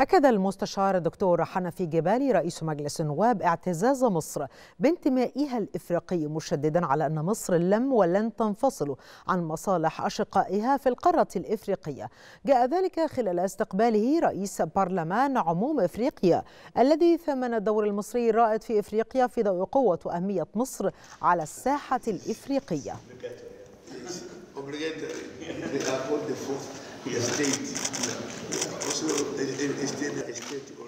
أكد المستشار الدكتور حنفي جبالي رئيس مجلس النواب اعتزاز مصر بانتمائها الإفريقي مشددا على أن مصر لم ولن تنفصل عن مصالح أشقائها في القارة الإفريقية جاء ذلك خلال استقباله رئيس برلمان عموم إفريقيا الذي ثمن الدور المصري الرائد في إفريقيا في ضوء قوة وأهمية مصر على الساحة الإفريقية